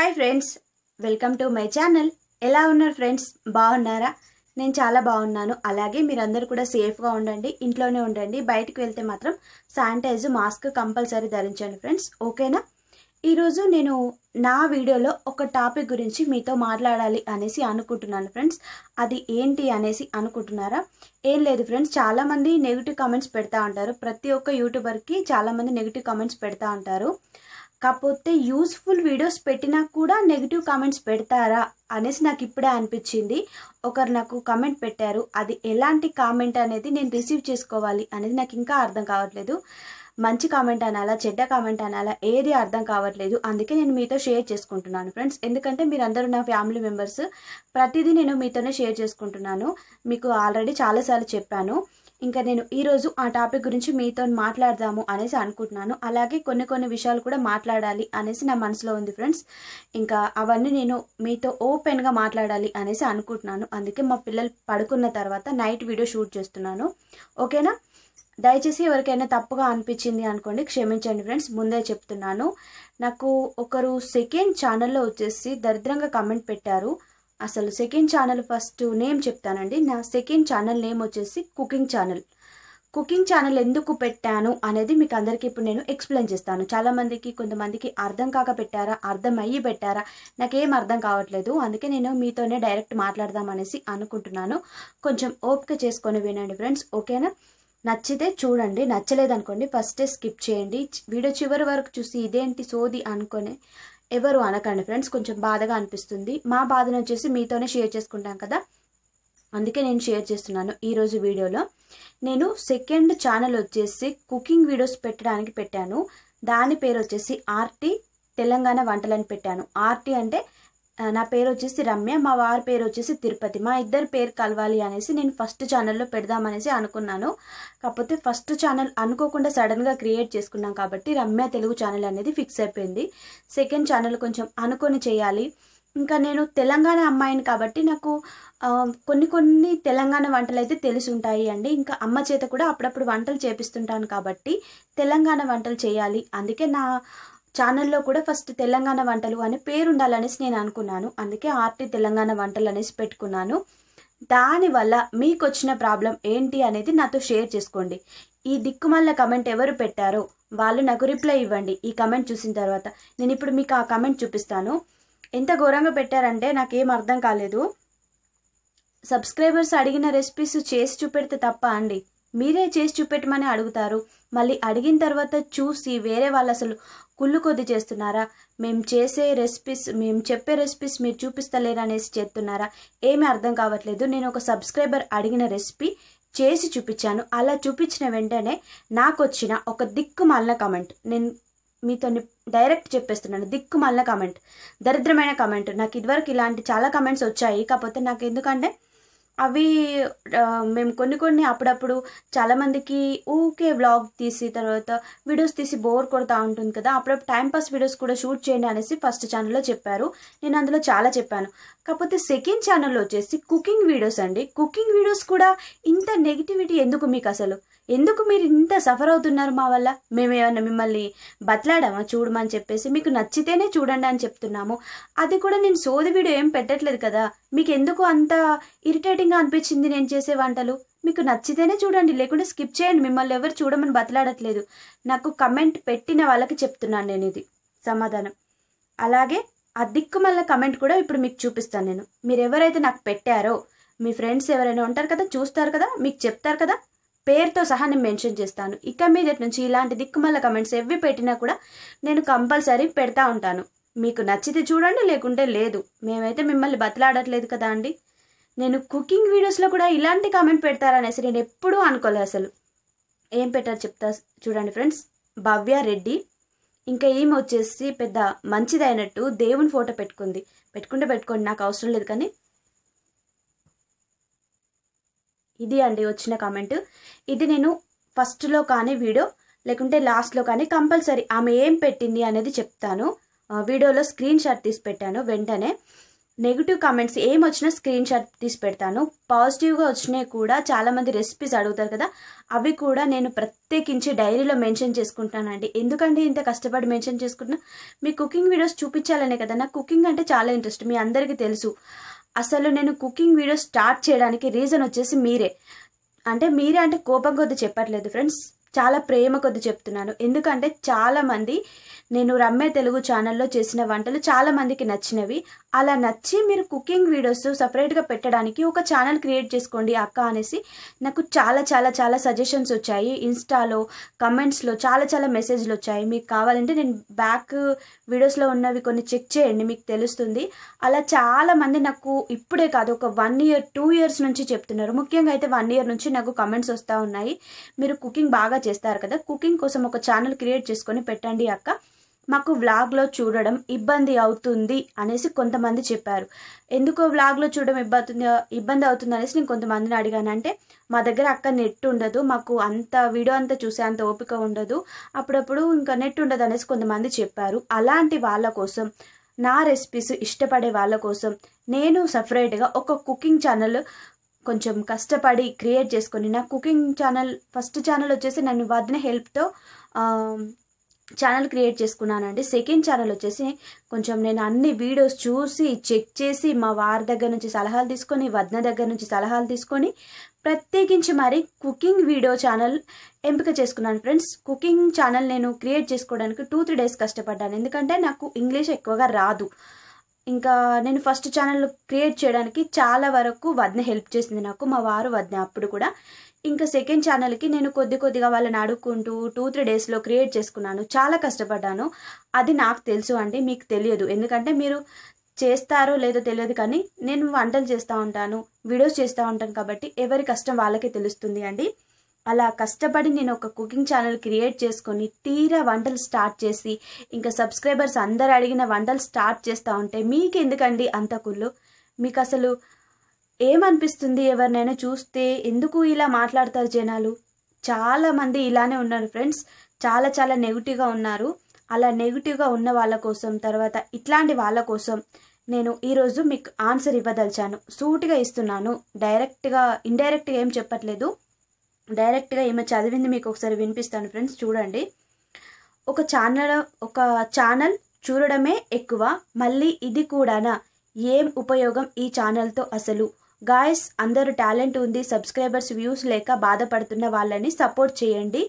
hi friends welcome to my channel ఎలా ఉన్నారు friends బాగున్నారా నేను చాలా బాగున్నాను అలాగే మీరందరూ కూడా సేఫ్గా ఉండండి ఇంట్లోనే ఉండండి బయటకు వెళ్తే మాత్రం శానిటైజ్ మాస్క్ కంపల్సరీ ధరించండి ఫ్రెండ్స్ ఓకేనా ఈరోజు నేను నా వీడియోలో ఒక టాపిక్ గురించి మీతో మాట్లాడాలి అనేసి అనుకుంటున్నాను ఫ్రెండ్స్ అది ఏంటి అనేసి అనుకుంటున్నారా ఏం లేదు ఫ్రెండ్స్ చాలామంది నెగిటివ్ కామెంట్స్ పెడతా ఉంటారు ప్రతి ఒక్క యూట్యూబర్కి చాలామంది నెగిటివ్ కామెంట్స్ పెడతా ఉంటారు కాకపోతే యూస్ఫుల్ వీడియోస్ పెట్టినా కూడా నెగిటివ్ కామెంట్స్ పెడతారా అనేసి నాకు ఇప్పుడే అనిపించింది ఒకరు నాకు కామెంట్ పెట్టారు అది ఎలాంటి కామెంట్ అనేది నేను రిసీవ్ చేసుకోవాలి అనేది నాకు ఇంకా అర్థం కావట్లేదు మంచి కామెంట్ అనాలా చెడ్డ కామెంట్ అనాలా ఏది అర్థం కావట్లేదు అందుకే నేను మీతో షేర్ చేసుకుంటున్నాను ఫ్రెండ్స్ ఎందుకంటే మీరందరూ నా ఫ్యామిలీ మెంబర్స్ ప్రతిదీ నేను మీతోనే షేర్ చేసుకుంటున్నాను మీకు ఆల్రెడీ చాలాసార్లు చెప్పాను ఇంకా నేను ఈరోజు ఆ టాపిక్ గురించి మీతో మాట్లాడదాము అనేసి అనుకుంటున్నాను అలాగే కొన్ని కొన్ని విషయాలు కూడా మాట్లాడాలి అనేసి నా మనసులో ఉంది ఫ్రెండ్స్ ఇంకా అవన్నీ నేను మీతో ఓపెన్గా మాట్లాడాలి అనేసి అనుకుంటున్నాను అందుకే మా పిల్లలు పడుకున్న తర్వాత నైట్ వీడియో షూట్ చేస్తున్నాను ఓకేనా దయచేసి ఎవరికైనా తప్పుగా అనిపించింది అనుకోండి క్షమించండి ఫ్రెండ్స్ ముందే చెప్తున్నాను నాకు ఒకరు సెకండ్ ఛానల్లో వచ్చేసి దరిద్రంగా కమెంట్ పెట్టారు అసలు సెకండ్ ఛానల్ ఫస్ట్ నేమ్ చెప్తానండి నా సెకండ్ ఛానల్ నేమ్ వచ్చేసి కుకింగ్ ఛానల్ కుకింగ్ ఛానల్ ఎందుకు పెట్టాను అనేది మీకు అందరికీ ఇప్పుడు నేను ఎక్స్ప్లెయిన్ చేస్తాను చాలామందికి కొంతమందికి అర్థం కాక పెట్టారా అర్థం అయ్యి పెట్టారా నాకేం అర్థం కావట్లేదు అందుకే నేను మీతోనే డైరెక్ట్ మాట్లాడదామనేసి అనుకుంటున్నాను కొంచెం ఓపిక చేసుకొని వినండి ఫ్రెండ్స్ ఓకేనా నచ్చితే చూడండి నచ్చలేదనుకోండి ఫస్టే స్కిప్ చేయండి వీడియో చివరి వరకు చూసి ఇదేంటి సోది అనుకునే ఎవరు అనకండి ఫ్రెండ్స్ కొంచెం బాధగా అనిపిస్తుంది మా బాధను వచ్చేసి మీతోనే షేర్ చేసుకుంటాం కదా అందుకే నేను షేర్ చేస్తున్నాను ఈరోజు వీడియోలో నేను సెకండ్ ఛానల్ వచ్చేసి కుకింగ్ వీడియోస్ పెట్టడానికి పెట్టాను దాని పేరు వచ్చేసి ఆర్టీ తెలంగాణ వంటలని పెట్టాను ఆర్టీ అంటే నా పేరు వచ్చేసి రమ్య మా వారి పేరు వచ్చేసి తిరుపతి మా ఇద్దరు పేరు కలవాలి అనేసి నేను ఫస్ట్ ఛానల్లో పెడదామనేసి అనుకున్నాను కాకపోతే ఫస్ట్ ఛానల్ అనుకోకుండా సడన్గా క్రియేట్ చేసుకున్నాం కాబట్టి రమ్య తెలుగు ఛానల్ అనేది ఫిక్స్ అయిపోయింది సెకండ్ ఛానల్ కొంచెం అనుకొని చేయాలి ఇంకా నేను తెలంగాణ అమ్మాయిని కాబట్టి నాకు కొన్ని కొన్ని తెలంగాణ వంటలు అయితే తెలిసి ఉంటాయి అండి ఇంకా అమ్మ చేత కూడా అప్పుడప్పుడు వంటలు చేపిస్తుంటాను కాబట్టి తెలంగాణ వంటలు చేయాలి అందుకే నా ఛానల్లో కూడా ఫస్ట్ తెలంగాణ వంటలు అనే పేరు ఉండాలనేసి నేను అనుకున్నాను అందుకే ఆర్టీ తెలంగాణ వంటలు అనేసి పెట్టుకున్నాను దానివల్ల మీకు వచ్చిన ప్రాబ్లం ఏంటి అనేది నాతో షేర్ చేసుకోండి ఈ దిక్కుమల్ల కమెంట్ ఎవరు పెట్టారో వాళ్ళు నాకు రిప్లై ఇవ్వండి ఈ కమెంట్ చూసిన తర్వాత నేను ఇప్పుడు మీకు ఆ కమెంట్ చూపిస్తాను ఎంత ఘోరంగా పెట్టారంటే నాకు ఏం అర్థం కాలేదు సబ్స్క్రైబర్స్ అడిగిన రెసిపీస్ చేసి చూపెడితే తప్ప అండి మీరే చేసి చూపెట్టమని అడుగుతారు మళ్ళీ అడిగిన తర్వాత చూసి వేరే వాళ్ళు అసలు కుళ్ళు కొద్ది చేస్తున్నారా మేము చేసే రెసిపీస్ మేము చెప్పే రెసిపీస్ మీరు అనేసి చేస్తున్నారా ఏమీ అర్థం కావట్లేదు నేను ఒక సబ్స్క్రైబర్ అడిగిన రెసిపీ చేసి చూపించాను అలా చూపించిన వెంటనే నాకు వచ్చిన ఒక దిక్కు మాలిన కమెంట్ నేను మీతో డైరెక్ట్ చెప్పేస్తున్నాను దిక్కు మాలిన కమెంట్ దరిద్రమైన కమెంట్ నాకు ఇదివరకు ఇలాంటి చాలా కమెంట్స్ వచ్చాయి కాకపోతే నాకు ఎందుకంటే అవి మేము కొన్ని కొన్ని అప్పుడప్పుడు చాలామందికి ఊకే వ్లాగ్ తీసి తర్వాత వీడియోస్ తీసి బోర్ కొడతా ఉంటుంది కదా అప్పుడప్పుడు టైంపాస్ వీడియోస్ కూడా షూట్ చేయండి అనేసి ఫస్ట్ ఛానల్లో చెప్పారు నేను అందులో చాలా చెప్పాను కాకపోతే సెకండ్ ఛానల్లో వచ్చేసి కుకింగ్ వీడియోస్ అండి కుకింగ్ వీడియోస్ కూడా ఇంత నెగిటివిటీ ఎందుకు మీకు అసలు ఎందుకు మీరు ఇంత సఫర్ అవుతున్నారు మా వల్ల మేము ఏమన్నా మిమ్మల్ని బతలాడామా చూడమని చెప్పేసి మీకు నచ్చితేనే చూడండి అని చెప్తున్నాము అది కూడా నేను సోది వీడియో ఏం పెట్టట్లేదు కదా మీకు ఎందుకు అంత ఇరిటేటింగ్గా అనిపించింది నేను చేసే వంటలు మీకు నచ్చితేనే చూడండి లేకుంటే స్కిప్ చేయండి మిమ్మల్ని ఎవరు చూడమని బతలాడట్లేదు నాకు కమెంట్ పెట్టిన వాళ్ళకి చెప్తున్నాను నేను ఇది సమాధానం అలాగే ఆ దిక్కు మళ్ళీ కమెంట్ కూడా ఇప్పుడు మీకు చూపిస్తాను నేను మీరు ఎవరైతే నాకు పెట్టారో మీ ఫ్రెండ్స్ ఎవరైనా ఉంటారు కదా చూస్తారు కదా మీకు చెప్తారు కదా పేరుతో సహా నేను మెన్షన్ చేస్తాను ఇక మీద నుంచి ఇలాంటి దిక్కుమల్ల కమెంట్స్ ఎవ్వి పెట్టినా కూడా నేను కంపల్సరీ పెడతా ఉంటాను మీకు నచ్చితే చూడండి లేకుంటే లేదు మేమైతే మిమ్మల్ని బతలాడట్లేదు కదా అండి నేను కుకింగ్ వీడియోస్లో కూడా ఇలాంటి కామెంట్ పెడతారనేసి నేను ఎప్పుడూ అనుకోలే అసలు ఏం పెట్టారు చెప్తా చూడండి ఫ్రెండ్స్ భవ్య రెడ్డి ఇంకా ఏమి వచ్చేసి పెద్ద మంచిదైనట్టు దేవుని ఫోటో పెట్టుకుంది పెట్టుకుంటే పెట్టుకోండి నాకు అవసరం లేదు కానీ ఇది అండి వచ్చిన కామెంట్ ఇది నేను ఫస్ట్లో కానీ వీడియో లేకుంటే లాస్ట్లో కానీ కంపల్సరీ ఆమె ఏం పెట్టింది అనేది చెప్తాను వీడియోలో స్క్రీన్ షాట్ తీసి పెట్టాను వెంటనే నెగిటివ్ కామెంట్స్ ఏం వచ్చినా స్క్రీన్ షాట్ తీసి పెడతాను పాజిటివ్గా వచ్చినాయి కూడా చాలామంది రెసిపీస్ అడుగుతారు కదా అవి కూడా నేను ప్రత్యేకించి డైరీలో మెన్షన్ చేసుకుంటానండి ఎందుకంటే ఇంత కష్టపడి మెన్షన్ చేసుకుంటున్నా మీ కుకింగ్ వీడియోస్ చూపించాలనే కదా నాకు కుకింగ్ అంటే చాలా ఇంట్రెస్ట్ మీ అందరికీ తెలుసు అసలు నేను కుకింగ్ వీడియో స్టార్ట్ చేయడానికి రీజన్ వచ్చేసి మీరే అంటే మీరే అంటే కోపం కొద్ది చెప్పట్లేదు ఫ్రెండ్స్ చాలా ప్రేమ కొద్ది చెప్తున్నాను ఎందుకంటే చాలామంది నేను రమ్మే తెలుగు ఛానల్లో చేసిన వంటలు చాలామందికి నచ్చినవి అలా నచ్చి మీరు కుకింగ్ వీడియోస్ సపరేట్గా పెట్టడానికి ఒక ఛానల్ క్రియేట్ చేసుకోండి అక్క అనేసి నాకు చాలా చాలా చాలా సజెషన్స్ వచ్చాయి ఇన్స్టాలో కమెంట్స్లో చాలా చాలా మెసేజ్లు వచ్చాయి మీకు కావాలంటే నేను బ్యాక్ వీడియోస్లో ఉన్నవి కొన్ని చెక్ చేయండి మీకు తెలుస్తుంది అలా చాలామంది నాకు ఇప్పుడే కాదు ఒక వన్ ఇయర్ టూ ఇయర్స్ నుంచి చెప్తున్నారు ముఖ్యంగా అయితే వన్ ఇయర్ నుంచి నాకు కమెంట్స్ వస్తూ ఉన్నాయి మీరు కుకింగ్ బాగా చేస్తారు కదా కుకింగ్ కోసం ఒక ఛానల్ క్రియేట్ చేసుకొని పెట్టండి అక్క మాకు వ్లాగ్లో చూడడం ఇబ్బంది అవుతుంది అనేసి కొంతమంది చెప్పారు ఎందుకో వ్లాగ్లో చూడడం ఇబ్బంది ఇబ్బంది అవుతుంది అనేసి నేను కొంతమందిని అడిగాను అంటే మా దగ్గర అక్క నెట్ ఉండదు మాకు అంత వీడియో అంతా చూసే అంత ఓపిక ఉండదు అప్పుడప్పుడు ఇంకా నెట్ ఉండదు అనేసి కొంతమంది చెప్పారు అలాంటి వాళ్ళ కోసం నా రెసిపీస్ ఇష్టపడే వాళ్ళ కోసం నేను సపరేట్గా ఒక కుకింగ్ ఛానల్ కొంచెం కష్టపడి క్రియేట్ చేసుకొని నా కుకింగ్ ఛానల్ ఫస్ట్ ఛానల్ వచ్చేసి నన్ను వదిన హెల్ప్తో ఛానల్ క్రియేట్ చేసుకున్నానండి సెకండ్ ఛానల్ వచ్చేసి కొంచెం నేను అన్ని వీడియోస్ చూసి చెక్ చేసి మా వారి దగ్గర నుంచి సలహాలు తీసుకొని వద్న దగ్గర నుంచి సలహాలు తీసుకొని ప్రత్యేకించి మరి కుకింగ్ వీడియో ఛానల్ ఎంపిక చేసుకున్నాను ఫ్రెండ్స్ కుకింగ్ ఛానల్ నేను క్రియేట్ చేసుకోవడానికి టూ త్రీ డేస్ కష్టపడ్డాను ఎందుకంటే నాకు ఇంగ్లీష్ ఎక్కువగా రాదు ఇంకా నేను ఫస్ట్ ఛానల్ క్రియేట్ చేయడానికి చాలా వరకు వదిన హెల్ప్ చేసింది నాకు మా వారు వదిన అప్పుడు కూడా ఇంకా సెకండ్ ఛానల్కి నేను కొద్ది కొద్దిగా వాళ్ళని అడుక్కుంటూ టూ త్రీ డేస్లో క్రియేట్ చేసుకున్నాను చాలా కష్టపడ్డాను అది నాకు తెలుసు అండి మీకు తెలియదు ఎందుకంటే మీరు చేస్తారో లేదో తెలియదు కానీ నేను వంటలు చేస్తూ ఉంటాను వీడియోస్ చేస్తూ ఉంటాను కాబట్టి ఎవరి కష్టం వాళ్ళకే తెలుస్తుంది అండి అలా కష్టపడి నేను ఒక కుకింగ్ ఛానల్ క్రియేట్ చేసుకొని తీరా వంటలు స్టార్ట్ చేసి ఇంకా సబ్స్క్రైబర్స్ అందరు అడిగిన వంటలు స్టార్ట్ చేస్తూ ఉంటే మీకు ఎందుకండి అంత మీకు అసలు ఏమనిపిస్తుంది ఎవరినైనా చూస్తే ఎందుకు ఇలా మాట్లాడతారు జనాలు చాలామంది ఇలానే ఉన్నారు ఫ్రెండ్స్ చాలా చాలా నెగిటివ్గా ఉన్నారు అలా నెగిటివ్గా ఉన్న వాళ్ళ కోసం తర్వాత ఇట్లాంటి వాళ్ళ కోసం నేను ఈరోజు మీకు ఆన్సర్ ఇవ్వదలిచాను సూటిగా ఇస్తున్నాను డైరెక్ట్గా ఇండైరెక్ట్గా ఏం చెప్పట్లేదు డైరెక్ట్గా ఏమో చదివింది మీకు ఒకసారి వినిపిస్తాను ఫ్రెండ్స్ చూడండి ఒక ఛానల్ ఒక ఛానల్ చూడడమే ఎక్కువ మళ్ళీ ఇది కూడానా ఏం ఉపయోగం ఈ ఛానల్తో అసలు గాయస్ అందరూ టాలెంట్ ఉంది సబ్స్క్రైబర్స్ వ్యూస్ లేక బాధపడుతున్న వాళ్ళని సపోర్ట్ చేయండి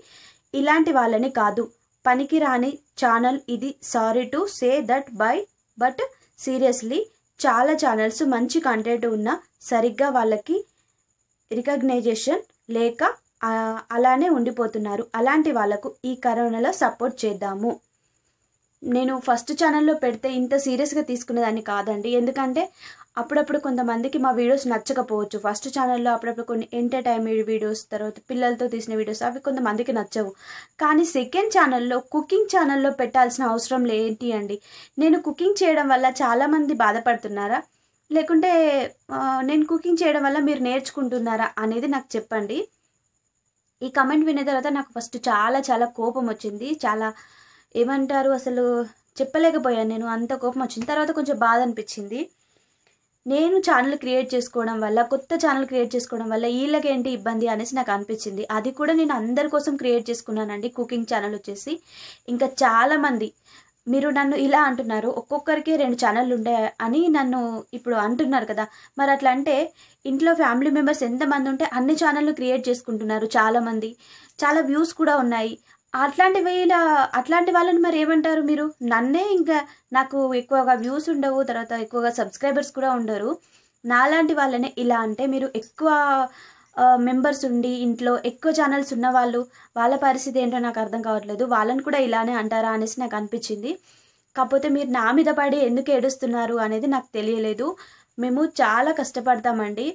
ఇలాంటి వాళ్ళని కాదు పనికిరాని ఛానల్ ఇది sorry to say that bye but seriously చాలా ఛానల్స్ మంచి కంటెంట్ ఉన్న సరిగ్గా వాళ్ళకి రికగ్నైజేషన్ లేక అలానే ఉండిపోతున్నారు అలాంటి వాళ్ళకు ఈ కరోనాలో సపోర్ట్ చేద్దాము నేను ఫస్ట్ ఛానల్లో పెడితే ఇంత సీరియస్గా తీసుకునేదాన్ని కాదండి ఎందుకంటే అప్పుడప్పుడు కొంతమందికి మా వీడియోస్ నచ్చకపోవచ్చు ఫస్ట్ ఛానల్లో అప్పుడప్పుడు కొన్ని ఎంటర్టైన్మెంట్ వీడియోస్ తర్వాత పిల్లలతో తీసిన వీడియోస్ అవి కొంతమందికి నచ్చవు కానీ సెకండ్ ఛానల్లో కుకింగ్ ఛానల్లో పెట్టాల్సిన అవసరం లేంటి అండి నేను కుకింగ్ చేయడం వల్ల చాలామంది బాధపడుతున్నారా లేకుంటే నేను కుకింగ్ చేయడం వల్ల మీరు నేర్చుకుంటున్నారా అనేది నాకు చెప్పండి ఈ కమెంట్ వినే తర్వాత నాకు ఫస్ట్ చాలా చాలా కోపం వచ్చింది చాలా ఏమంటారు అసలు చెప్పలేకపోయాను నేను అంత కోపం వచ్చిన తర్వాత కొంచెం బాధ అనిపించింది నేను ఛానల్ క్రియేట్ చేసుకోవడం వల్ల కొత్త ఛానల్ క్రియేట్ చేసుకోవడం వల్ల వీళ్ళకేంటి ఇబ్బంది అనేసి నాకు అనిపించింది అది కూడా నేను అందరి కోసం క్రియేట్ చేసుకున్నానండి కుకింగ్ ఛానల్ వచ్చేసి ఇంకా చాలామంది మీరు నన్ను ఇలా అంటున్నారు ఒక్కొక్కరికి రెండు ఛానళ్ళు ఉండే అని నన్ను ఇప్పుడు అంటున్నారు కదా మరి అట్లా అంటే ఇంట్లో ఫ్యామిలీ మెంబర్స్ ఎంతమంది ఉంటే అన్ని ఛానళ్ళు క్రియేట్ చేసుకుంటున్నారు చాలామంది చాలా వ్యూస్ కూడా ఉన్నాయి అట్లాంటి వేళ అట్లాంటి వాళ్ళని మరి ఏమంటారు మీరు నన్నే ఇంకా నాకు ఎక్కువగా వ్యూస్ ఉండవు తర్వాత ఎక్కువగా సబ్స్క్రైబర్స్ కూడా ఉండరు నాలాంటి వాళ్ళనే ఇలా అంటే మీరు ఎక్కువ మెంబర్స్ ఉండి ఇంట్లో ఎక్కువ ఛానల్స్ ఉన్న వాళ్ళు వాళ్ళ పరిస్థితి ఏంటో నాకు అర్థం కావట్లేదు వాళ్ళని కూడా ఇలానే అంటారా అనేసి నాకు అనిపించింది కాకపోతే మీరు నా మీద పడి ఎందుకు ఏడుస్తున్నారు అనేది నాకు తెలియలేదు మేము చాలా కష్టపడతామండి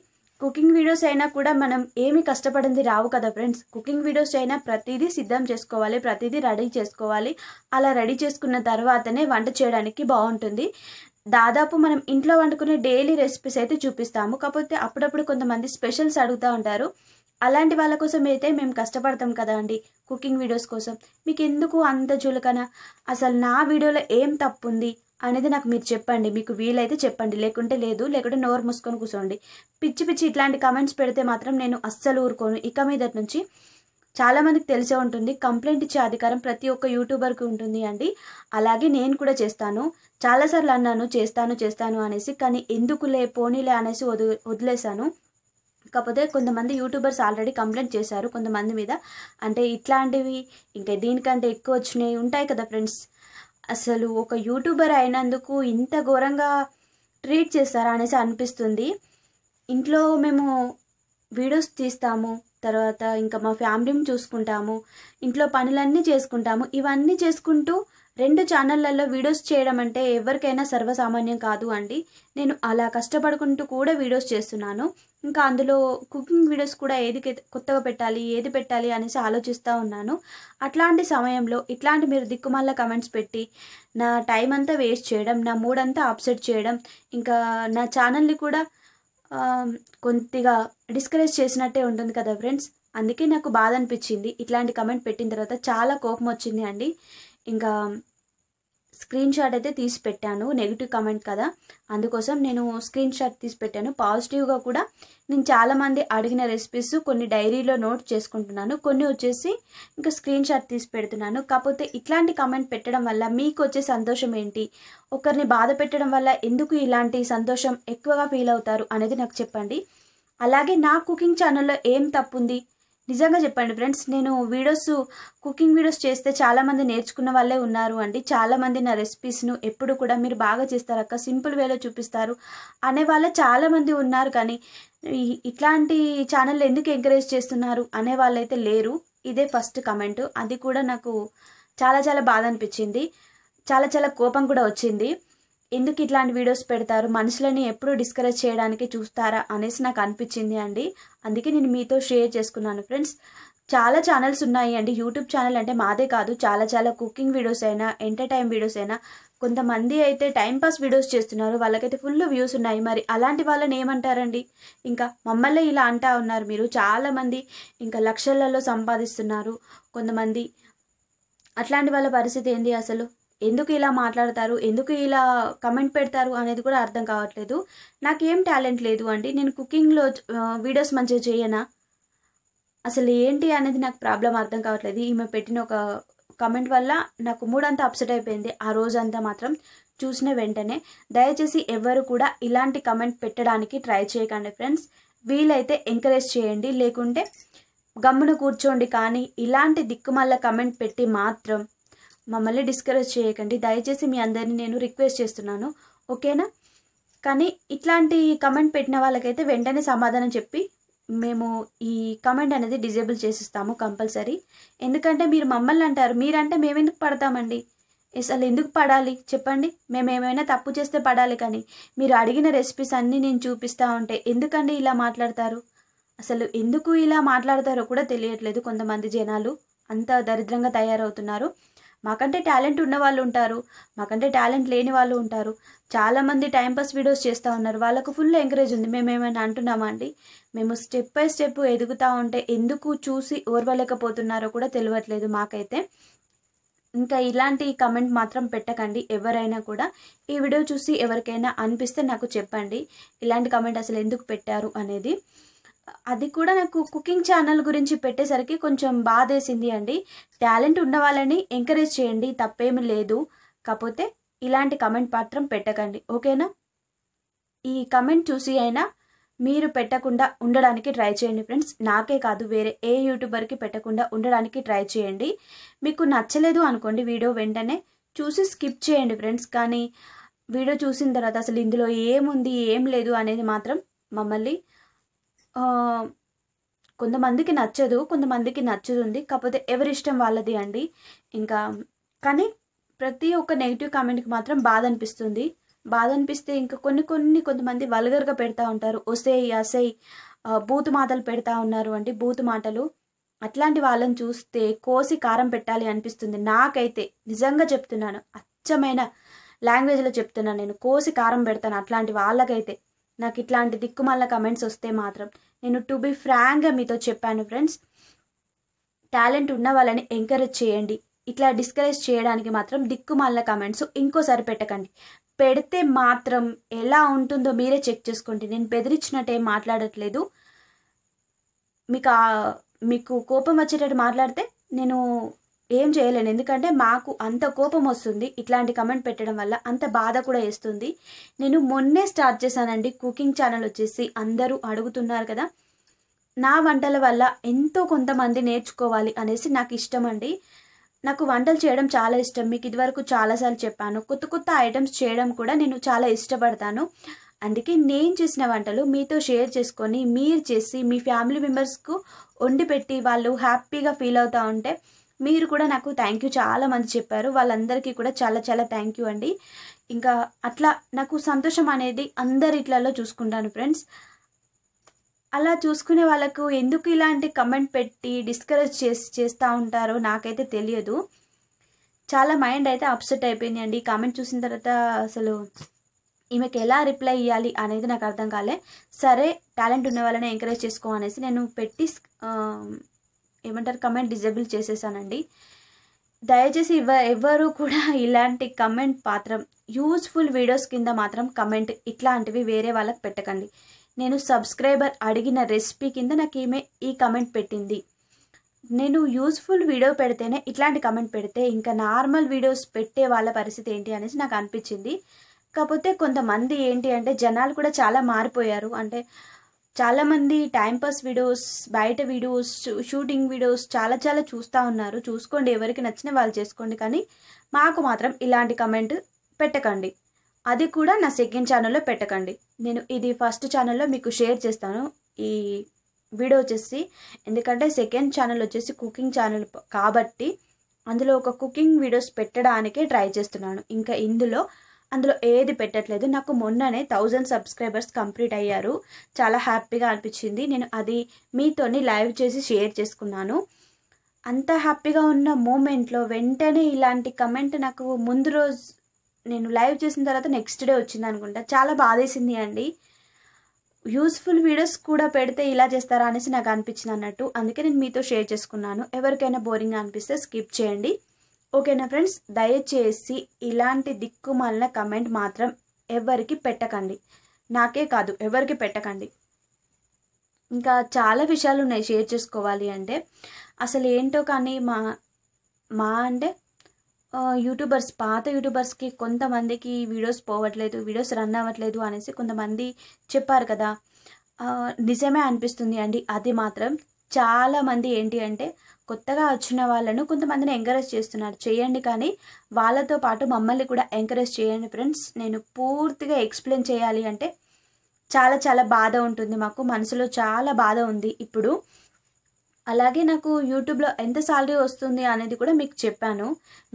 కుకింగ్ వీడియోస్ అయినా కూడా మనం ఏమి కష్టపడింది రావు కదా ఫ్రెండ్స్ కుకింగ్ వీడియోస్ అయినా ప్రతిదీ సిద్ధం చేసుకోవాలి ప్రతిదీ రెడీ చేసుకోవాలి అలా రెడీ చేసుకున్న తర్వాతనే వంట చేయడానికి బాగుంటుంది దాదాపు మనం ఇంట్లో వండుకునే డైలీ రెసిపీస్ అయితే చూపిస్తాము కాకపోతే అప్పుడప్పుడు కొంతమంది స్పెషల్స్ అడుగుతూ ఉంటారు అలాంటి వాళ్ళ కోసం అయితే మేము కష్టపడతాం కదా అండి కుకింగ్ వీడియోస్ కోసం మీకు ఎందుకు అంత చులకన అసలు నా వీడియోలో ఏం తప్పుంది అనేది నాకు మీరు చెప్పండి మీకు వీలైతే చెప్పండి లేకుంటే లేదు లేకుంటే నోరు మూసుకొని కూర్చోండి పిచ్చి పిచ్చి ఇట్లాంటి కమెంట్స్ పెడితే మాత్రం నేను అస్సలు ఊరుకోను ఇక మీద నుంచి చాలామందికి తెలిసే ఉంటుంది కంప్లైంట్ ఇచ్చే అధికారం ప్రతి ఒక్క యూట్యూబర్కి ఉంటుంది అండి అలాగే నేను కూడా చేస్తాను చాలాసార్లు అన్నాను చేస్తాను చేస్తాను అనేసి కానీ ఎందుకులే పోనీలే అనేసి వదిలేశాను కాకపోతే కొంతమంది యూట్యూబర్స్ ఆల్రెడీ కంప్లైంట్ చేశారు కొంతమంది మీద అంటే ఇట్లాంటివి ఇంకా దీనికంటే ఎక్కువ వచ్చినాయి ఉంటాయి కదా ఫ్రెండ్స్ అసలు ఒక యూట్యూబర్ అయినందుకు ఇంత ఘోరంగా ట్రీట్ చేస్తారా అనేసి అనిపిస్తుంది ఇంట్లో మేము వీడియోస్ తీస్తాము తర్వాత ఇంకా మా ఫ్యామిలీని చూసుకుంటాము ఇంట్లో పనులన్నీ చేసుకుంటాము ఇవన్నీ చేసుకుంటూ రెండు ఛానళ్లలో వీడియోస్ చేయడం అంటే ఎవరికైనా సర్వసామాన్యం కాదు అండి నేను అలా కష్టపడుకుంటూ కూడా వీడియోస్ చేస్తున్నాను ఇంకా అందులో కుకింగ్ వీడియోస్ కూడా ఏది కొత్తగా పెట్టాలి ఏది పెట్టాలి అనేసి ఆలోచిస్తూ ఉన్నాను అట్లాంటి సమయంలో ఇట్లాంటి మీరు దిక్కుమాల కమెంట్స్ పెట్టి నా టైం అంతా వేస్ట్ చేయడం నా మూడ్ అంతా అప్సెట్ చేయడం ఇంకా నా ఛానల్ని కూడా కొద్దిగా డిస్కరేజ్ చేసినట్టే ఉంటుంది కదా ఫ్రెండ్స్ అందుకే నాకు బాధ అనిపించింది ఇట్లాంటి కమెంట్ పెట్టిన తర్వాత చాలా కోపం వచ్చింది అండి ఇంకా స్క్రీన్ షాట్ అయితే తీసి పెట్టాను నెగిటివ్ కమెంట్ కదా అందుకోసం నేను స్క్రీన్ షాట్ తీసి పెట్టాను పాజిటివ్గా కూడా నేను చాలామంది అడిగిన రెసిపీస్ కొన్ని డైరీలో నోట్ చేసుకుంటున్నాను కొన్ని వచ్చేసి ఇంకా స్క్రీన్ షాట్ తీసి పెడుతున్నాను కాకపోతే ఇట్లాంటి కమెంట్ పెట్టడం వల్ల మీకు వచ్చే సంతోషం ఏంటి ఒకరిని బాధ పెట్టడం వల్ల ఎందుకు ఇలాంటి సంతోషం ఎక్కువగా ఫీల్ అవుతారు అనేది నాకు చెప్పండి అలాగే నా కుకింగ్ ఛానల్లో ఏం తప్పుంది నిజంగా చెప్పండి ఫ్రెండ్స్ నేను వీడియోస్ కుకింగ్ వీడియోస్ చేస్తే చాలామంది నేర్చుకున్న వాళ్ళే ఉన్నారు అండి చాలామంది నా రెసిపీస్ను ఎప్పుడు కూడా మీరు బాగా చేస్తారక్క సింపుల్ వేలో చూపిస్తారు అనే వాళ్ళు చాలామంది ఉన్నారు కానీ ఇట్లాంటి ఛానల్ ఎందుకు ఎంకరేజ్ చేస్తున్నారు అనే వాళ్ళైతే లేరు ఇదే ఫస్ట్ కమెంట్ అది కూడా నాకు చాలా చాలా బాధ అనిపించింది చాలా చాలా కోపం కూడా వచ్చింది ఎందుకు ఇట్లాంటి వీడియోస్ పెడతారు మనుషులని ఎప్పుడు డిస్కరేజ్ చేయడానికి చూస్తారా అనేసి నాకు అనిపించింది అండి అందుకే నేను మీతో షేర్ చేసుకున్నాను ఫ్రెండ్స్ చాలా ఛానల్స్ ఉన్నాయి అండి యూట్యూబ్ ఛానల్ అంటే మాదే కాదు చాలా చాలా కుకింగ్ వీడియోస్ అయినా ఎంటర్టైన్ వీడియోస్ అయినా కొంతమంది అయితే టైంపాస్ వీడియోస్ చేస్తున్నారు వాళ్ళకైతే ఫుల్ వ్యూస్ ఉన్నాయి మరి అలాంటి వాళ్ళని ఏమంటారండి ఇంకా మమ్మల్ని ఇలా అంటా ఉన్నారు మీరు చాలామంది ఇంకా లక్షలలో సంపాదిస్తున్నారు కొంతమంది అట్లాంటి వాళ్ళ పరిస్థితి ఏంది అసలు ఎందుకు ఇలా మాట్లాడతారు ఎందుకు ఇలా కమెంట్ పెడతారు అనేది కూడా అర్థం కావట్లేదు నాకు ఏం టాలెంట్ లేదు అండి నేను కుకింగ్లో వీడియోస్ మంచిగా చేయనా అసలు ఏంటి అనేది నాకు ప్రాబ్లం అర్థం కావట్లేదు ఈమె పెట్టిన ఒక కమెంట్ వల్ల నాకు మూడంతా అప్సెట్ అయిపోయింది ఆ రోజంతా మాత్రం చూసిన వెంటనే దయచేసి ఎవరు కూడా ఇలాంటి కమెంట్ పెట్టడానికి ట్రై చేయకండి ఫ్రెండ్స్ వీలైతే ఎంకరేజ్ చేయండి లేకుంటే గమ్మున కూర్చోండి కానీ ఇలాంటి దిక్కుమల్ల కమెంట్ పెట్టి మాత్రం మమ్మల్ని డిస్కరేజ్ చేయకండి దయచేసి మీ అందరిని నేను రిక్వెస్ట్ చేస్తున్నాను ఓకేనా కానీ ఇట్లాంటి కమెంట్ పెట్టిన వాళ్ళకైతే వెంటనే సమాధానం చెప్పి మేము ఈ కమెంట్ అనేది డిజేబుల్ చేసిస్తాము కంపల్సరీ ఎందుకంటే మీరు మమ్మల్ని అంటారు మీరంటే మేమెందుకు పడతామండి అసలు ఎందుకు పడాలి చెప్పండి మేము ఏమైనా తప్పు చేస్తే పడాలి కానీ మీరు అడిగిన రెసిపీస్ అన్నీ నేను చూపిస్తూ ఉంటే ఎందుకండి ఇలా మాట్లాడతారు అసలు ఎందుకు ఇలా మాట్లాడతారో కూడా తెలియట్లేదు కొంతమంది జనాలు అంత దరిద్రంగా తయారవుతున్నారు మాకంటే టాలెంట్ ఉన్న వాళ్ళు ఉంటారు మాకంటే టాలెంట్ లేని వాళ్ళు ఉంటారు చాలామంది టైంపాస్ వీడియోస్ చేస్తూ ఉన్నారు వాళ్ళకు ఫుల్ ఎంకరేజ్ ఉంది మేము ఏమైనా అంటున్నామా అండి మేము స్టెప్ బై స్టెప్ ఎదుగుతూ ఉంటే ఎందుకు చూసి ఓర్వలేకపోతున్నారో కూడా తెలియట్లేదు మాకైతే ఇంకా ఇలాంటి కమెంట్ మాత్రం పెట్టకండి ఎవరైనా కూడా ఈ వీడియో చూసి ఎవరికైనా అనిపిస్తే నాకు చెప్పండి ఇలాంటి కమెంట్ అసలు ఎందుకు పెట్టారు అనేది అది కూడా నాకు కుకింగ్ ఛానల్ గురించి పెట్టేసరికి కొంచెం బాధేసింది అండి టాలెంట్ ఉన్న వాళ్ళని ఎంకరేజ్ చేయండి తప్పేమి లేదు కాకపోతే ఇలాంటి కమెంట్ మాత్రం పెట్టకండి ఓకేనా ఈ కమెంట్ చూసి అయినా మీరు పెట్టకుండా ఉండడానికి ట్రై చేయండి ఫ్రెండ్స్ నాకే కాదు వేరే ఏ యూట్యూబర్కి పెట్టకుండా ఉండడానికి ట్రై చేయండి మీకు నచ్చలేదు అనుకోండి వీడియో వెంటనే చూసి స్కిప్ చేయండి ఫ్రెండ్స్ కానీ వీడియో చూసిన తర్వాత అసలు ఇందులో ఏముంది ఏం లేదు అనేది మాత్రం మమ్మల్ని కొంతమందికి నచ్చదు కొంతమందికి నచ్చుతుంది కాకపోతే ఎవరి ఇష్టం వాళ్ళది అండి ఇంకా కానీ ప్రతి ఒక్క నెగిటివ్ కామెంట్కి మాత్రం బాధ అనిపిస్తుంది బాధ అనిపిస్తే ఇంకా కొన్ని కొన్ని కొంతమంది వల్గర్గా పెడతా ఉంటారు ఒసేయ్ అసేయ్ బూతు మాటలు పెడతా ఉన్నారు అండి బూతు మాటలు అట్లాంటి వాళ్ళని చూస్తే కోసి కారం పెట్టాలి అనిపిస్తుంది నాకైతే నిజంగా చెప్తున్నాను అచ్చమైన లాంగ్వేజ్లో చెప్తున్నాను నేను కోసి కారం పెడతాను అట్లాంటి వాళ్ళకైతే నాకు ఇట్లాంటి దిక్కుమాల కమెంట్స్ వస్తే మాత్రం నేను టు బి ఫ్రాంక్గా మీతో చెప్పాను ఫ్రెండ్స్ టాలెంట్ ఉన్న వాళ్ళని ఎంకరేజ్ చేయండి ఇట్లా డిస్కరేజ్ చేయడానికి మాత్రం దిక్కుమాల కమెంట్స్ ఇంకోసారి పెట్టకండి పెడితే మాత్రం ఎలా ఉంటుందో మీరే చెక్ చేసుకోండి నేను బెదిరించినట్టే మాట్లాడట్లేదు మీకు మీకు కోపం వచ్చేటట్టు మాట్లాడితే నేను ఏం చేయలేను ఎందుకంటే మాకు అంత కోపం వస్తుంది ఇట్లాంటి కమెంట్ పెట్టడం వల్ల అంత బాధ కూడా వేస్తుంది నేను మొన్నే స్టార్ట్ చేశానండి కుకింగ్ ఛానల్ వచ్చేసి అందరూ అడుగుతున్నారు కదా నా వంటల వల్ల ఎంతో కొంతమంది నేర్చుకోవాలి అనేసి నాకు ఇష్టం అండి నాకు వంటలు చేయడం చాలా ఇష్టం మీకు ఇదివరకు చాలాసార్లు చెప్పాను కొత్త కొత్త ఐటమ్స్ చేయడం కూడా నేను చాలా ఇష్టపడతాను అందుకే నేను చేసిన వంటలు మీతో షేర్ చేసుకొని మీరు చేసి మీ ఫ్యామిలీ మెంబర్స్కు వండి పెట్టి వాళ్ళు హ్యాపీగా ఫీల్ అవుతూ ఉంటే మీరు కూడా నాకు థ్యాంక్ యూ చాలా మంది చెప్పారు వాళ్ళందరికీ కూడా చాలా చాలా థ్యాంక్ యూ అండి ఇంకా అట్లా నాకు సంతోషం అనేది అందరిట్లలో చూసుకుంటాను ఫ్రెండ్స్ అలా చూసుకునే వాళ్ళకు ఎందుకు ఇలాంటి కమెంట్ పెట్టి డిస్కరేజ్ చేసి చేస్తూ ఉంటారో నాకైతే తెలియదు చాలా మైండ్ అయితే అప్సెట్ అయిపోయింది అండి కామెంట్ చూసిన తర్వాత అసలు ఈమెకి ఎలా రిప్లై ఇవ్వాలి అనేది నాకు అర్థం కాలే సరే టాలెంట్ ఉన్న వాళ్ళని ఎంకరేజ్ చేసుకో అనేసి నేను పెట్టి ఏమంటారు కమెంట్ డిజేబుల్ చేసేసానండి దయచేసి ఇవ ఎవరు కూడా ఇలాంటి కమెంట్ మాత్రం యూస్ఫుల్ వీడియోస్ కింద మాత్రం కమెంట్ ఇట్లాంటివి వేరే వాళ్ళకి పెట్టకండి నేను సబ్స్క్రైబర్ అడిగిన రెసిపీ కింద నాకు ఈమె ఈ కమెంట్ పెట్టింది నేను యూస్ఫుల్ వీడియో పెడితేనే ఇట్లాంటి కమెంట్ పెడితే ఇంకా నార్మల్ వీడియోస్ పెట్టే వాళ్ళ పరిస్థితి ఏంటి అనేసి నాకు అనిపించింది కాకపోతే కొంతమంది ఏంటి అంటే జనాలు కూడా చాలా మారిపోయారు అంటే చాలామంది టైంపాస్ వీడియోస్ బయట వీడియోస్ షూటింగ్ వీడియోస్ చాలా చాలా చూస్తూ ఉన్నారు చూసుకోండి ఎవరికి నచ్చిన వాళ్ళు చేసుకోండి కానీ మాకు మాత్రం ఇలాంటి కమెంట్ పెట్టకండి అది కూడా నా సెకండ్ ఛానల్లో పెట్టకండి నేను ఇది ఫస్ట్ ఛానల్లో మీకు షేర్ చేస్తాను ఈ వీడియో వచ్చేసి ఎందుకంటే సెకండ్ ఛానల్ వచ్చేసి కుకింగ్ ఛానల్ కాబట్టి అందులో ఒక కుకింగ్ వీడియోస్ పెట్టడానికే ట్రై చేస్తున్నాను ఇంకా ఇందులో అందులో ఏది పెట్టట్లేదు నాకు మొన్ననే థౌజండ్ సబ్స్క్రైబర్స్ కంప్లీట్ అయ్యారు చాలా హ్యాపీగా అనిపించింది నేను అది మీతోని లైవ్ చేసి షేర్ చేసుకున్నాను అంత హ్యాపీగా ఉన్న మూమెంట్లో వెంటనే ఇలాంటి కమెంట్ నాకు ముందు రోజు నేను లైవ్ చేసిన తర్వాత నెక్స్ట్ డే వచ్చింది అనుకుంటా చాలా బాధేసింది అండి యూస్ఫుల్ వీడియోస్ కూడా పెడితే ఇలా చేస్తారా అనేసి నాకు అనిపించింది అన్నట్టు అందుకే నేను మీతో షేర్ చేసుకున్నాను ఎవరికైనా బోరింగ్ అనిపిస్తే స్కిప్ చేయండి ఓకేనా ఫ్రెండ్స్ దయచేసి ఇలాంటి దిక్కుమాలిన కమెంట్ మాత్రం ఎవరికి పెట్టకండి నాకే కాదు ఎవరికి పెట్టకండి ఇంకా చాలా విషయాలు ఉన్నాయి షేర్ చేసుకోవాలి అంటే అసలు ఏంటో కానీ మా మా అంటే యూట్యూబర్స్ పాత యూట్యూబర్స్కి కొంతమందికి వీడియోస్ పోవట్లేదు వీడియోస్ రన్ అవ్వట్లేదు అనేసి కొంతమంది చెప్పారు కదా నిజమే అనిపిస్తుంది అండి అది మాత్రం చాలామంది ఏంటి అంటే కొత్తగా వచ్చిన వాళ్ళను కొంతమందిని ఎంకరేజ్ చేస్తున్నారు చేయండి కానీ వాళ్ళతో పాటు మమ్మల్ని కూడా ఎంకరేజ్ చేయండి ఫ్రెండ్స్ నేను పూర్తిగా ఎక్స్ప్లెయిన్ చేయాలి అంటే చాలా చాలా బాధ ఉంటుంది మాకు మనసులో చాలా బాధ ఉంది ఇప్పుడు అలాగే నాకు యూట్యూబ్లో ఎంత శాలరీ వస్తుంది అనేది కూడా మీకు చెప్పాను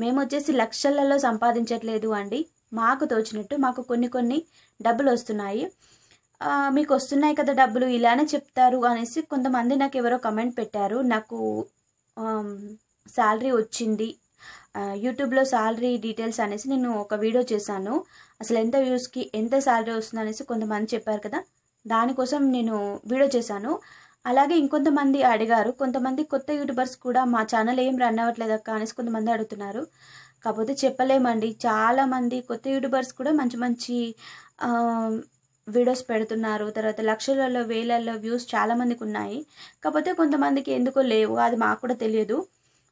మేము వచ్చేసి లక్షలలో సంపాదించట్లేదు అండి మాకు తోచినట్టు మాకు కొన్ని కొన్ని డబ్బులు వస్తున్నాయి మీకు వస్తున్నాయి కదా డబ్బులు ఇలానే చెప్తారు అనేసి కొంతమంది నాకు ఎవరో కమెంట్ పెట్టారు నాకు శాలరీ వచ్చింది యూట్యూబ్లో శాలరీ డీటెయిల్స్ అనేసి నేను ఒక వీడియో చేశాను అసలు ఎంత వ్యూస్కి ఎంత శాలరీ వస్తుంది అనేసి కొంతమంది చెప్పారు కదా దానికోసం నేను వీడియో చేశాను అలాగే ఇంకొంతమంది అడిగారు కొంతమంది కొత్త యూట్యూబర్స్ కూడా మా ఛానల్ ఏం రన్ అవ్వట్లేదు అక్క అనేసి కొంతమంది అడుగుతున్నారు కాకపోతే చెప్పలేమండి చాలామంది కొత్త యూట్యూబర్స్ కూడా మంచి మంచి వీడియోస్ పెడుతున్నారు తర్వాత లక్షలలో వేలల్లో వ్యూస్ చాలామందికి ఉన్నాయి కాకపోతే కొంతమందికి ఎందుకో లేవు అది మాకు కూడా తెలియదు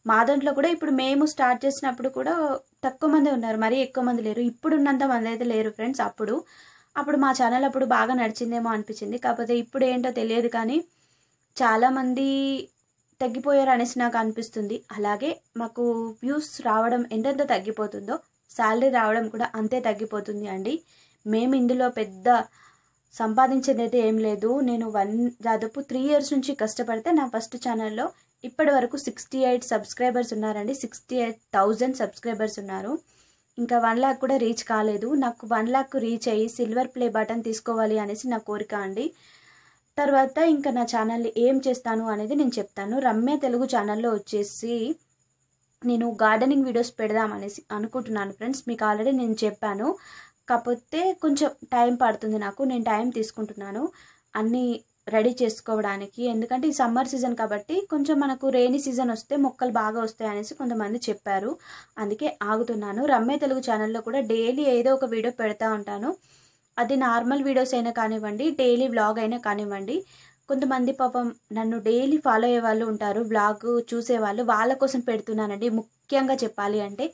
మా దాంట్లో కూడా ఇప్పుడు మేము స్టార్ట్ చేసినప్పుడు కూడా తక్కువ మంది ఉన్నారు మరీ ఎక్కువ మంది లేరు ఉన్నంత మంది అయితే లేరు ఫ్రెండ్స్ అప్పుడు అప్పుడు మా ఛానల్ అప్పుడు బాగా నడిచిందేమో అనిపించింది కాకపోతే ఇప్పుడు ఏంటో తెలియదు కానీ చాలామంది తగ్గిపోయారు అనేసి నాకు అనిపిస్తుంది అలాగే మాకు వ్యూస్ రావడం ఎంతెంత తగ్గిపోతుందో శాలరీ రావడం కూడా అంతే తగ్గిపోతుంది అండి మేము ఇందులో పెద్ద సంపాదించేది అయితే ఏం లేదు నేను వన్ దాదాపు త్రీ ఇయర్స్ నుంచి కష్టపడితే నా ఫస్ట్ ఛానల్లో ఇప్పటి వరకు సిక్స్టీ ఎయిట్ సబ్స్క్రైబర్స్ ఉన్నారండి సిక్స్టీ ఎయిట్ థౌజండ్ సబ్స్క్రైబర్స్ ఉన్నారు ఇంకా వన్ ల్యాక్ కూడా రీచ్ కాలేదు నాకు వన్ ల్యాక్ రీచ్ అయ్యి సిల్వర్ ప్లే బటన్ తీసుకోవాలి అనేసి నా కోరిక అండి తర్వాత ఇంకా నా ఛానల్ని ఏం చేస్తాను అనేది నేను చెప్తాను రమ్య తెలుగు ఛానల్లో వచ్చేసి నేను గార్డెనింగ్ వీడియోస్ పెడదామనేసి అనుకుంటున్నాను ఫ్రెండ్స్ మీకు ఆల్రెడీ నేను చెప్పాను కాకపోతే కొంచెం టైం పడుతుంది నాకు నేను టైం తీసుకుంటున్నాను అన్నీ రెడీ చేసుకోవడానికి ఎందుకంటే ఈ సమ్మర్ సీజన్ కాబట్టి కొంచెం మనకు రైనీ సీజన్ వస్తే మొక్కలు బాగా వస్తాయి అనేసి కొంతమంది చెప్పారు అందుకే ఆగుతున్నాను రమ్మే తెలుగు ఛానల్లో కూడా డైలీ ఏదో ఒక వీడియో పెడతా ఉంటాను అది నార్మల్ వీడియోస్ అయినా కానివ్వండి డైలీ వ్లాగ్ అయినా కానివ్వండి కొంతమంది పాపం నన్ను డైలీ ఫాలో అయ్యే వాళ్ళు ఉంటారు వ్లాగ్ చూసేవాళ్ళు వాళ్ళ కోసం పెడుతున్నానండి ముఖ్యంగా చెప్పాలి అంటే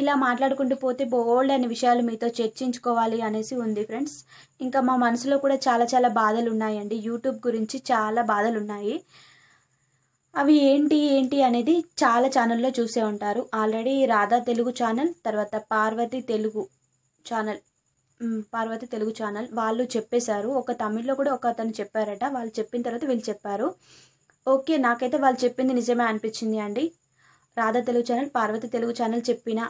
ఇలా మాట్లాడుకుంటూ పోతే బోల్డ్ అనే విషయాలు మీతో చర్చించుకోవాలి అనేసి ఉంది ఫ్రెండ్స్ ఇంకా మా మనసులో కూడా చాలా చాలా బాధలు ఉన్నాయండి యూట్యూబ్ గురించి చాలా బాధలు ఉన్నాయి అవి ఏంటి ఏంటి అనేది చాలా ఛానల్లో చూసే ఉంటారు ఆల్రెడీ రాధా తెలుగు ఛానల్ తర్వాత పార్వతి తెలుగు ఛానల్ పార్వతి తెలుగు ఛానల్ వాళ్ళు చెప్పేశారు ఒక తమిళ్లో కూడా ఒక అతను చెప్పారట వాళ్ళు చెప్పిన తర్వాత వీళ్ళు చెప్పారు ఓకే నాకైతే వాళ్ళు చెప్పింది నిజమే అనిపించింది అండి రాధా తెలుగు ఛానల్ పార్వతి తెలుగు ఛానల్ చెప్పిన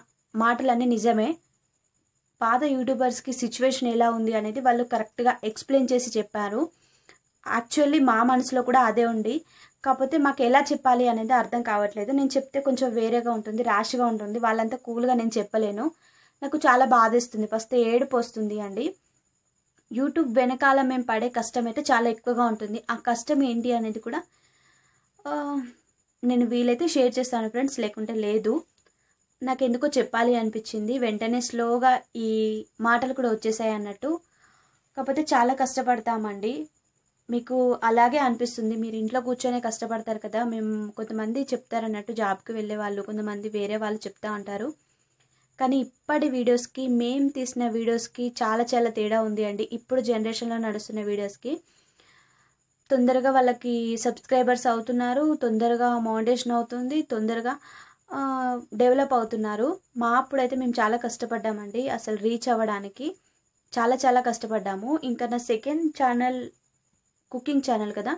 మాటలన్నీ నిజమే పాత యూట్యూబర్స్కి సిచ్యువేషన్ ఎలా ఉంది అనేది వాళ్ళు కరెక్ట్గా ఎక్స్ప్లెయిన్ చేసి చెప్పారు యాక్చువల్లీ మా మనసులో కూడా అదే ఉంది కాకపోతే మాకు ఎలా చెప్పాలి అనేది అర్థం కావట్లేదు నేను చెప్తే కొంచెం వేరేగా ఉంటుంది ర్యాష్గా ఉంటుంది వాళ్ళంతా కూల్గా నేను చెప్పలేను నాకు చాలా బాధేస్తుంది ఫస్ట్ ఏడుపు వస్తుంది అండి యూట్యూబ్ వెనకాల మేము పడే కష్టం అయితే చాలా ఎక్కువగా ఉంటుంది ఆ కష్టం ఏంటి అనేది కూడా నేను వీలైతే షేర్ చేస్తాను ఫ్రెండ్స్ లేకుంటే లేదు నాకు ఎందుకో చెప్పాలి అనిపించింది వెంటనే స్లోగా ఈ మాటలు కూడా వచ్చేసాయి అన్నట్టు కాకపోతే చాలా కష్టపడతామండి మీకు అలాగే అనిపిస్తుంది మీరు ఇంట్లో కూర్చొనే కష్టపడతారు కదా మేము కొంతమంది చెప్తారన్నట్టు జాబ్కి వెళ్ళే వాళ్ళు కొంతమంది వేరే వాళ్ళు చెప్తా ఉంటారు కానీ ఇప్పటి వీడియోస్కి మేము తీసిన వీడియోస్కి చాలా చాలా తేడా ఉంది అండి ఇప్పుడు జనరేషన్లో నడుస్తున్న వీడియోస్కి తొందరగా వాళ్ళకి సబ్స్క్రైబర్స్ అవుతున్నారు తొందరగా మౌండేషన్ అవుతుంది తొందరగా డెవలప్ అవుతున్నారు మా అప్పుడైతే మేము చాలా కష్టపడ్డామండి అసలు రీచ్ అవ్వడానికి చాలా చాలా కష్టపడ్డాము ఇంకా నా సెకండ్ ఛానల్ కుకింగ్ ఛానల్ కదా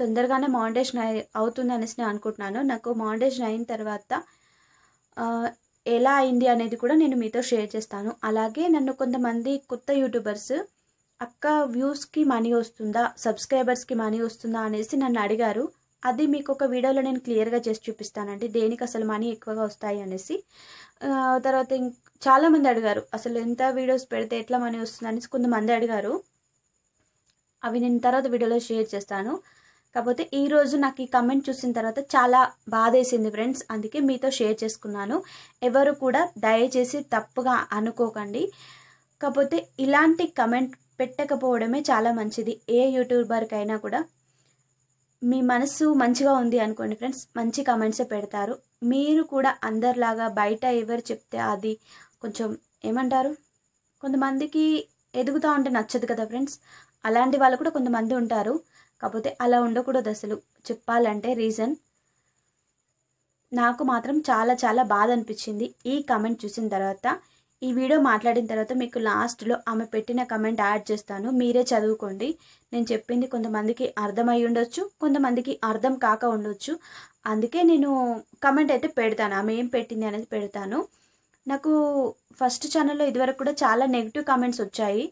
తొందరగానే మౌండేషన్ అవుతుంది అనేసి నేను అనుకుంటున్నాను నాకు మౌండేషన్ అయిన తర్వాత ఎలా అయింది అనేది కూడా నేను మీతో షేర్ చేస్తాను అలాగే నన్ను కొంతమంది కొత్త యూట్యూబర్స్ అక్క వ్యూస్కి మనీ వస్తుందా సబ్స్క్రైబర్స్కి మనీ వస్తుందా అనేసి నన్ను అడిగారు అది మీకు ఒక వీడియోలో నేను క్లియర్గా చేసి చూపిస్తానండి దేనికి అసలు మనీ ఎక్కువగా వస్తాయి అనేసి తర్వాత ఇంక చాలామంది అడిగారు అసలు ఎంత వీడియోస్ పెడితే ఎట్లా మనీ వస్తుంది అనేసి కొంతమంది అడిగారు అవి నేను తర్వాత వీడియోలో షేర్ చేస్తాను కాకపోతే ఈరోజు నాకు ఈ కమెంట్ చూసిన తర్వాత చాలా బాధేసింది ఫ్రెండ్స్ అందుకే మీతో షేర్ చేసుకున్నాను ఎవరు కూడా దయచేసి తప్పుగా అనుకోకండి కాకపోతే ఇలాంటి కమెంట్ పెట్టకపోవడమే చాలా మంచిది ఏ యూట్యూబర్కైనా కూడా మీ మనసు మంచిగా ఉంది అనుకోండి ఫ్రెండ్స్ మంచి కామెంట్సే పెడతారు మీరు కూడా అందరిలాగా బయట ఎవరు చెప్తే అది కొంచెం ఏమంటారు కొంతమందికి ఎదుగుతూ ఉంటే నచ్చదు కదా ఫ్రెండ్స్ అలాంటి వాళ్ళు కూడా కొంతమంది ఉంటారు కాకపోతే అలా ఉండకూడదు అసలు చెప్పాలంటే రీజన్ నాకు మాత్రం చాలా చాలా బాధ అనిపించింది ఈ కామెంట్ చూసిన తర్వాత ఈ వీడియో మాట్లాడిన తర్వాత మీకు లాస్ట్లో ఆమె పెట్టిన కమెంట్ యాడ్ చేస్తాను మీరే చదువుకోండి నేను చెప్పింది కొంతమందికి అర్థమై ఉండొచ్చు కొంతమందికి అర్థం కాక ఉండొచ్చు అందుకే నేను కమెంట్ అయితే పెడతాను ఆమె ఏం పెట్టింది అనేది పెడతాను నాకు ఫస్ట్ ఛానల్లో ఇదివరకు కూడా చాలా నెగిటివ్ కామెంట్స్ వచ్చాయి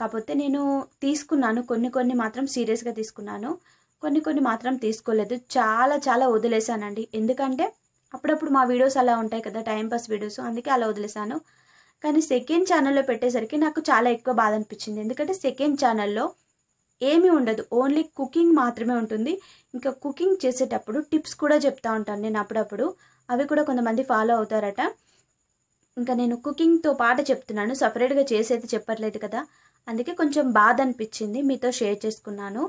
కాకపోతే నేను తీసుకున్నాను కొన్ని కొన్ని మాత్రం సీరియస్గా తీసుకున్నాను కొన్ని కొన్ని మాత్రం తీసుకోలేదు చాలా చాలా వదిలేశానండి ఎందుకంటే అప్పుడప్పుడు మా వీడియోస్ అలా ఉంటాయి కదా టైంపాస్ వీడియోస్ అందుకే అలా వదిలేశాను కానీ సెకండ్ ఛానల్లో పెట్టేసరికి నాకు చాలా ఎక్కువ బాధ అనిపించింది ఎందుకంటే సెకండ్ ఛానల్లో ఏమీ ఉండదు ఓన్లీ కుకింగ్ మాత్రమే ఉంటుంది ఇంకా కుకింగ్ చేసేటప్పుడు టిప్స్ కూడా చెప్తా ఉంటాను నేను అప్పుడప్పుడు అవి కూడా కొంతమంది ఫాలో అవుతారట ఇంకా నేను కుకింగ్తో పాట చెప్తున్నాను సపరేట్గా చేసేది చెప్పట్లేదు కదా అందుకే కొంచెం బాధ అనిపించింది మీతో షేర్ చేసుకున్నాను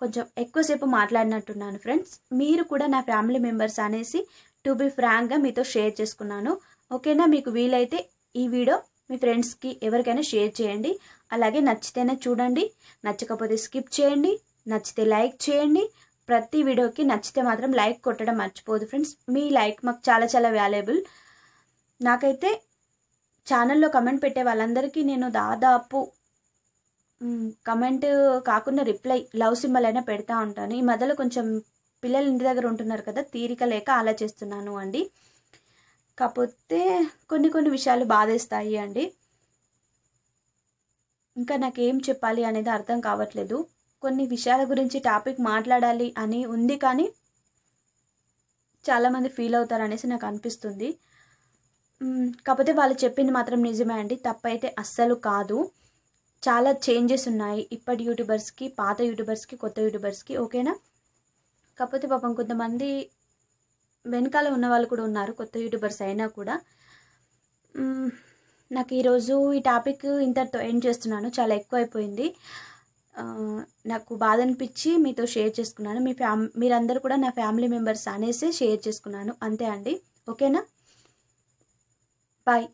కొంచెం ఎక్కువసేపు మాట్లాడినట్టున్నాను ఫ్రెండ్స్ మీరు కూడా నా ఫ్యామిలీ మెంబర్స్ అనేసి టు బి ఫ్రాంక్గా మీతో షేర్ చేసుకున్నాను ఓకేనా మీకు వీలైతే ఈ వీడియో మీ ఫ్రెండ్స్కి ఎవరికైనా షేర్ చేయండి అలాగే నచ్చితేనే చూడండి నచ్చకపోతే స్కిప్ చేయండి నచ్చితే లైక్ చేయండి ప్రతి వీడియోకి నచ్చితే మాత్రం లైక్ కొట్టడం మర్చిపోదు ఫ్రెండ్స్ మీ లైక్ మాకు చాలా చాలా వ్యాల్యుబుల్ నాకైతే ఛానల్లో కమెంట్ పెట్టే వాళ్ళందరికీ నేను దాదాపు కమెంట్ కాకుండా రిప్లై లవ్ సింబల్ అయినా పెడతా ఉంటాను ఈ మధ్యలో కొంచెం పిల్లలు ఇంటి దగ్గర ఉంటున్నారు కదా తీరిక లేక అలా చేస్తున్నాను అండి కాకపోతే కొన్ని కొన్ని విషయాలు బాధేస్తాయి అండి ఇంకా నాకేం చెప్పాలి అనేది అర్థం కావట్లేదు కొన్ని విషయాల గురించి టాపిక్ మాట్లాడాలి అని ఉంది కానీ చాలామంది ఫీల్ అవుతారు అనేసి నాకు అనిపిస్తుంది కాకపోతే వాళ్ళు చెప్పింది మాత్రం నిజమే అండి తప్పైతే అస్సలు కాదు చాలా చేంజెస్ ఉన్నాయి ఇప్పటి యూట్యూబర్స్కి పాత యూట్యూబర్స్కి కొత్త యూట్యూబర్స్కి ఓకేనా కాకపోతే పాపం కొంతమంది వెనకాల ఉన్న వాళ్ళు కూడా ఉన్నారు కొత్త యూట్యూబర్స్ అయినా కూడా నాకు ఈరోజు ఈ టాపిక్ ఇంతటితో ఎండ్ చేస్తున్నాను చాలా ఎక్కువ అయిపోయింది నాకు బాధ అనిపించి మీతో షేర్ చేసుకున్నాను మీ ఫ్యామ్ మీరందరూ కూడా నా ఫ్యామిలీ మెంబర్స్ అనేసి షేర్ చేసుకున్నాను అంతే అండి ఓకేనా బాయ్